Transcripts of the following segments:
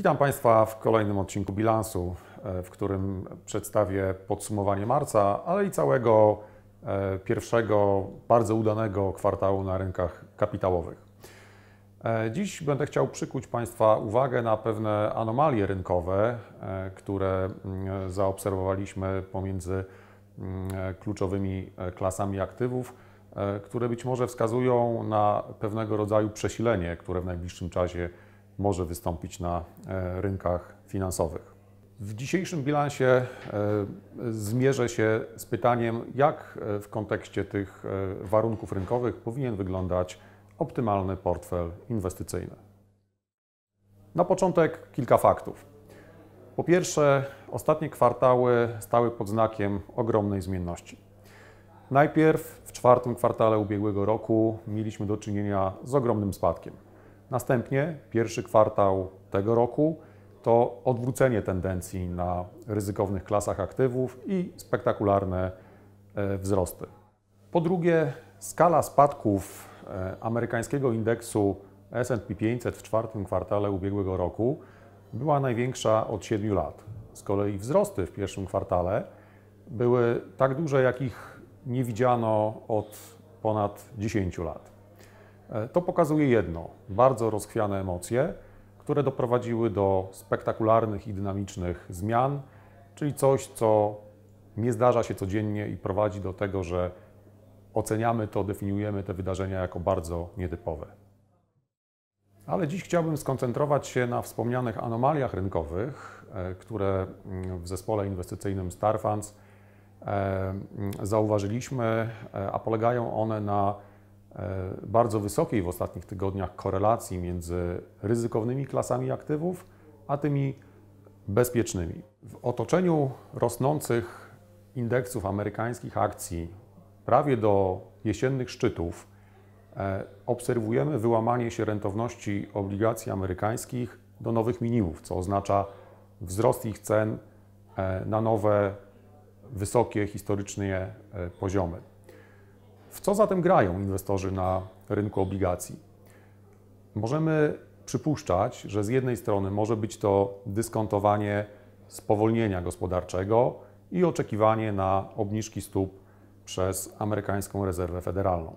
Witam Państwa w kolejnym odcinku bilansu, e, w którym przedstawię podsumowanie marca, ale i całego e, pierwszego bardzo udanego kwartału na rynkach kapitałowych. E, dziś będę chciał przykuć Państwa uwagę na pewne anomalie rynkowe, które mm, zaobserwowaliśmy pomiędzy mm, kluczowymi klasami aktywów, które być może wskazują na pewnego rodzaju przesilenie, które w najbliższym czasie może wystąpić na e, rynkach finansowych. W dzisiejszym bilansie e, zmierzę się z pytaniem, jak e, w kontekście tych warunków rynkowych powinien wyglądać optymalny portfel inwestycyjny. Na początek kilka faktów. Po pierwsze, ostatnie kwartały stały pod znakiem ogromnej zmienności. Najpierw w czwartym kwartale ubiegłego roku mieliśmy do czynienia z ogromnym spadkiem. Następnie pierwszy kwartał tego roku to odwrócenie tendencji na ryzykownych klasach aktywów i spektakularne e, wzrosty. Po drugie, skala spadków e, amerykańskiego indeksu SP 500 w czwartym kwartale ubiegłego roku była największa od 7 lat. Z kolei wzrosty w pierwszym kwartale były tak duże, jakich nie widziano od ponad 10 lat. E, to pokazuje jedno: bardzo rozchwiane emocje, które doprowadziły do spektakularnych i dynamicznych zmian, czyli coś, co nie zdarza się codziennie i prowadzi do tego, że oceniamy to, definiujemy te wydarzenia jako bardzo nietypowe. Ale dziś chciałbym skoncentrować się na wspomnianych anomaliach rynkowych, e, które mm, w zespole inwestycyjnym Starfunds e, mm, zauważyliśmy, a polegają one na E, bardzo wysokiej w ostatnich tygodniach korelacji między ryzykownymi klasami aktywów, a tymi bezpiecznymi. W otoczeniu rosnących indeksów amerykańskich akcji prawie do jesiennych szczytów e, obserwujemy wyłamanie się rentowności obligacji amerykańskich do nowych minimów, co oznacza wzrost ich cen e, na nowe, wysokie, historycznie poziomy. W co zatem grają inwestorzy na rynku obligacji? Możemy przypuszczać, że z jednej strony może być to dyskontowanie spowolnienia gospodarczego i oczekiwanie na obniżki stóp przez amerykańską rezerwę federalną.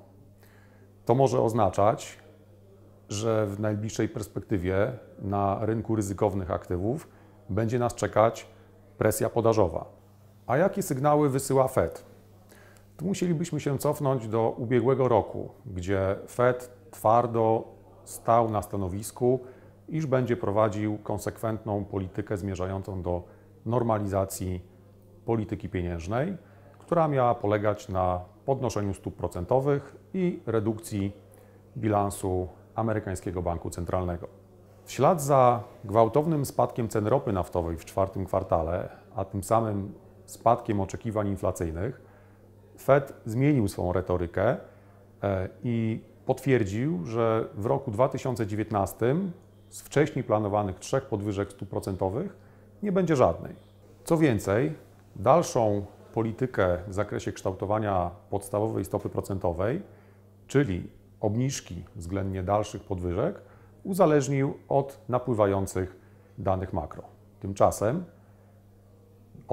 To może oznaczać, że w najbliższej perspektywie na rynku ryzykownych aktywów będzie nas czekać presja podażowa. A jakie sygnały wysyła Fed? Tu musielibyśmy się cofnąć do ubiegłego roku, gdzie Fed twardo stał na stanowisku, iż będzie prowadził konsekwentną politykę zmierzającą do normalizacji polityki pieniężnej, która miała polegać na podnoszeniu stóp procentowych i redukcji bilansu amerykańskiego banku centralnego. W ślad za gwałtownym spadkiem cen ropy naftowej w czwartym kwartale, a tym samym spadkiem oczekiwań inflacyjnych, Fed zmienił swoją retorykę e, i potwierdził, że w roku 2019 z wcześniej planowanych trzech podwyżek stóp procentowych nie będzie żadnej. Co więcej, dalszą politykę w zakresie kształtowania podstawowej stopy procentowej, czyli obniżki względnie dalszych podwyżek, uzależnił od napływających danych makro. Tymczasem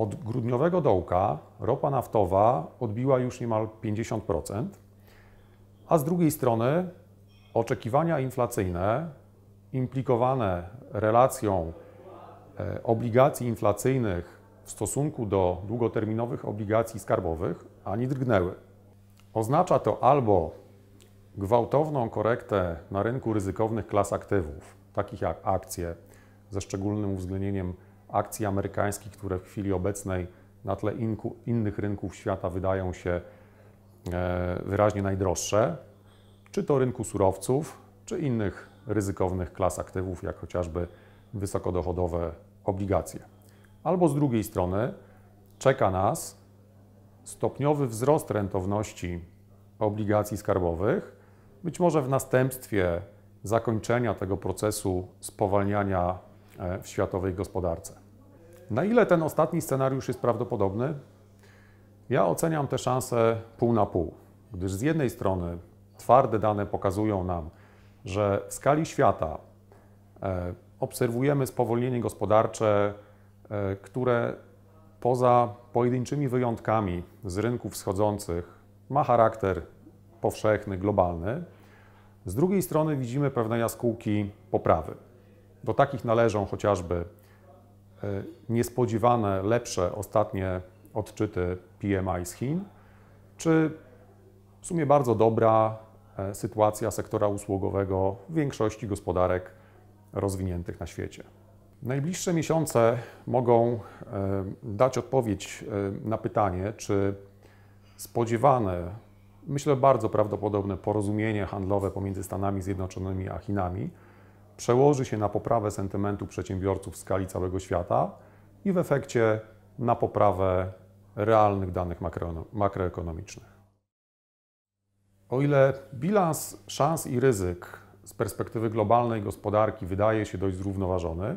od grudniowego dołka ropa naftowa odbiła już niemal 50%, a z drugiej strony oczekiwania inflacyjne implikowane relacją e, obligacji inflacyjnych w stosunku do długoterminowych obligacji skarbowych ani drgnęły. Oznacza to albo gwałtowną korektę na rynku ryzykownych klas aktywów, takich jak akcje, ze szczególnym uwzględnieniem akcji amerykańskich, które w chwili obecnej na tle inku, innych rynków świata wydają się e, wyraźnie najdroższe, czy to rynku surowców, czy innych ryzykownych klas aktywów, jak chociażby wysokodochodowe obligacje. Albo z drugiej strony czeka nas stopniowy wzrost rentowności obligacji skarbowych, być może w następstwie zakończenia tego procesu spowalniania E, w światowej gospodarce. Na ile ten ostatni scenariusz jest prawdopodobny? Ja oceniam te szanse pół na pół, gdyż z jednej strony twarde dane pokazują nam, że w skali świata e, obserwujemy spowolnienie gospodarcze, e, które poza pojedynczymi wyjątkami z rynków wschodzących ma charakter powszechny, globalny. Z drugiej strony widzimy pewne jaskółki poprawy. Do takich należą chociażby e, niespodziewane, lepsze ostatnie odczyty PMI z Chin, czy w sumie bardzo dobra e, sytuacja sektora usługowego w większości gospodarek rozwiniętych na świecie. Najbliższe miesiące mogą e, dać odpowiedź na pytanie, czy spodziewane, myślę bardzo prawdopodobne porozumienie handlowe pomiędzy Stanami Zjednoczonymi a Chinami przełoży się na poprawę sentymentu przedsiębiorców w skali całego świata i w efekcie na poprawę realnych danych makroekonomicznych. O ile bilans szans i ryzyk z perspektywy globalnej gospodarki wydaje się dość zrównoważony,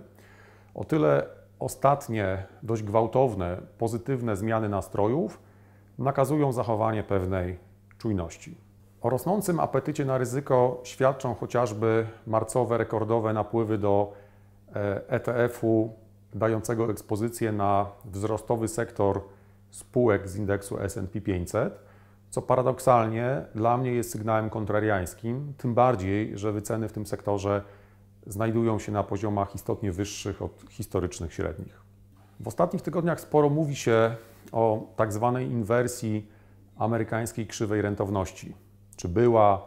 o tyle ostatnie dość gwałtowne, pozytywne zmiany nastrojów nakazują zachowanie pewnej czujności. O rosnącym apetycie na ryzyko świadczą chociażby marcowe rekordowe napływy do ETF-u e dającego ekspozycję na wzrostowy sektor spółek z indeksu S&P 500, co paradoksalnie dla mnie jest sygnałem kontrariańskim, tym bardziej, że wyceny w tym sektorze znajdują się na poziomach istotnie wyższych od historycznych średnich. W ostatnich tygodniach sporo mówi się o tak zwanej inwersji amerykańskiej krzywej rentowności czy była,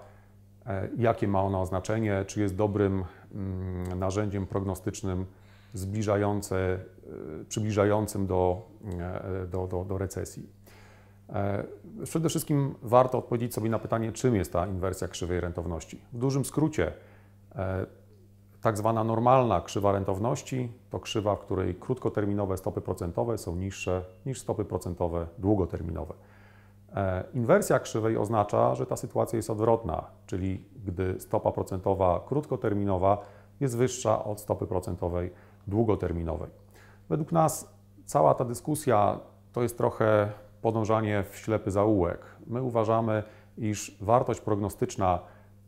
e, jakie ma ona znaczenie, czy jest dobrym mm, narzędziem prognostycznym zbliżające, e, przybliżającym do, e, do, do, do recesji. Przede wszystkim warto odpowiedzieć sobie na pytanie, czym jest ta inwersja krzywej rentowności. W dużym skrócie, tak zwana normalna krzywa rentowności to krzywa, w której krótkoterminowe stopy procentowe są niższe niż stopy procentowe długoterminowe. E, inwersja krzywej oznacza, że ta sytuacja jest odwrotna, czyli gdy stopa procentowa krótkoterminowa jest wyższa od stopy procentowej długoterminowej. Według nas cała ta dyskusja to jest trochę podążanie w ślepy zaułek. My uważamy, iż wartość prognostyczna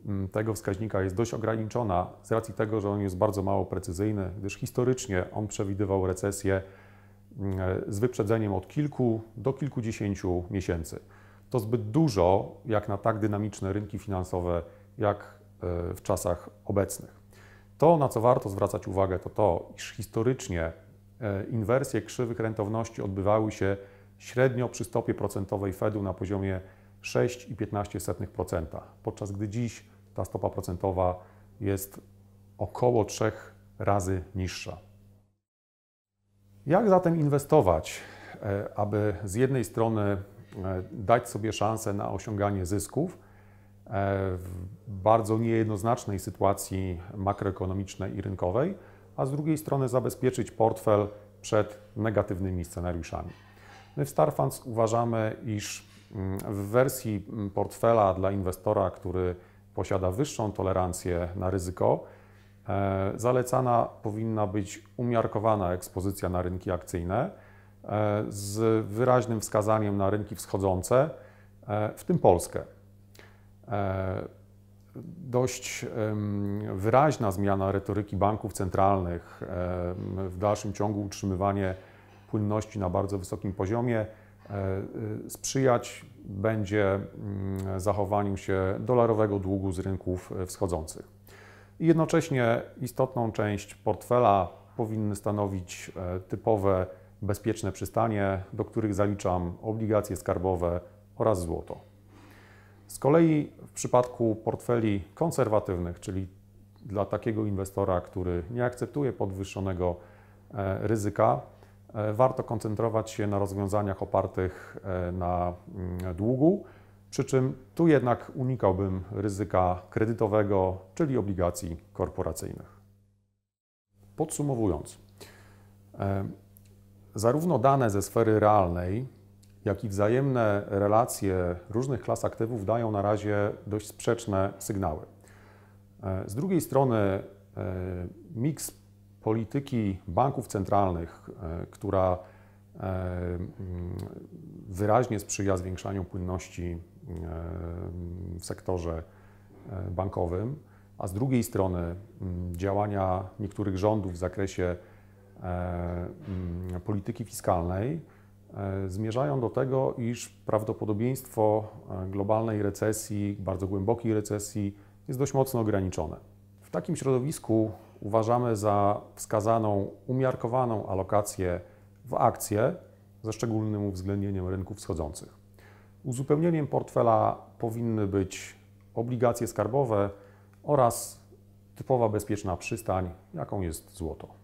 mm, tego wskaźnika jest dość ograniczona z racji tego, że on jest bardzo mało precyzyjny, gdyż historycznie on przewidywał recesję z wyprzedzeniem od kilku do kilkudziesięciu miesięcy. To zbyt dużo, jak na tak dynamiczne rynki finansowe, jak e, w czasach obecnych. To, na co warto zwracać uwagę, to to, iż historycznie e, inwersje krzywych rentowności odbywały się średnio przy stopie procentowej Fedu na poziomie 6,15%, podczas gdy dziś ta stopa procentowa jest około 3 razy niższa. Jak zatem inwestować, e, aby z jednej strony e, dać sobie szansę na osiąganie zysków e, w bardzo niejednoznacznej sytuacji makroekonomicznej i rynkowej, a z drugiej strony zabezpieczyć portfel przed negatywnymi scenariuszami? My w Starfunds uważamy, iż mm, w wersji mm, portfela dla inwestora, który posiada wyższą tolerancję na ryzyko, E, zalecana powinna być umiarkowana ekspozycja na rynki akcyjne e, z wyraźnym wskazaniem na rynki wschodzące, e, w tym Polskę. Dość wyraźna zmiana retoryki banków centralnych, w dalszym ciągu utrzymywanie płynności na bardzo wysokim poziomie, sprzyjać będzie mm, zachowaniu się dolarowego długu z rynków wschodzących i jednocześnie istotną część portfela powinny stanowić e, typowe bezpieczne przystanie, do których zaliczam obligacje skarbowe oraz złoto. Z kolei w przypadku portfeli konserwatywnych, czyli dla takiego inwestora, który nie akceptuje podwyższonego e, ryzyka, e, warto koncentrować się na rozwiązaniach opartych na mm, długu przy czym tu jednak unikałbym ryzyka kredytowego, czyli obligacji korporacyjnych. Podsumowując, e, zarówno dane ze sfery realnej, jak i wzajemne relacje różnych klas aktywów dają na razie dość sprzeczne sygnały. E, z drugiej strony, e, miks polityki banków centralnych, która wyraźnie sprzyja zwiększaniu płynności w sektorze e, bankowym, a z drugiej strony działania niektórych rządów w zakresie e, polityki fiskalnej e, zmierzają do tego, iż prawdopodobieństwo globalnej recesji, bardzo głębokiej recesji jest dość mocno ograniczone. W takim środowisku uważamy za wskazaną umiarkowaną alokację w akcje ze szczególnym uwzględnieniem rynków wschodzących. Uzupełnieniem portfela powinny być obligacje skarbowe oraz typowa bezpieczna przystań, jaką jest złoto.